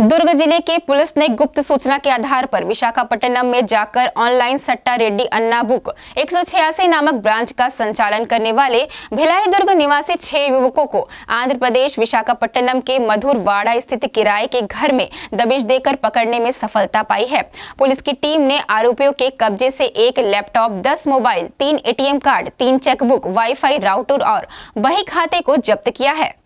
दुर्ग जिले की पुलिस ने गुप्त सूचना के आधार पर विशाखापट्टनम में जाकर ऑनलाइन सट्टा रेड्डी अन्ना बुक एक नामक ब्रांच का संचालन करने वाले भिलाई दुर्ग निवासी छह युवकों को आंध्र प्रदेश विशाखापट्टनम के मधुरवाड़ा स्थित किराए के घर में दबिश देकर पकड़ने में सफलता पाई है पुलिस की टीम ने आरोपियों के कब्जे से एक लैपटॉप दस मोबाइल तीन ए कार्ड तीन चेकबुक वाई राउटर और बही खाते को जब्त किया है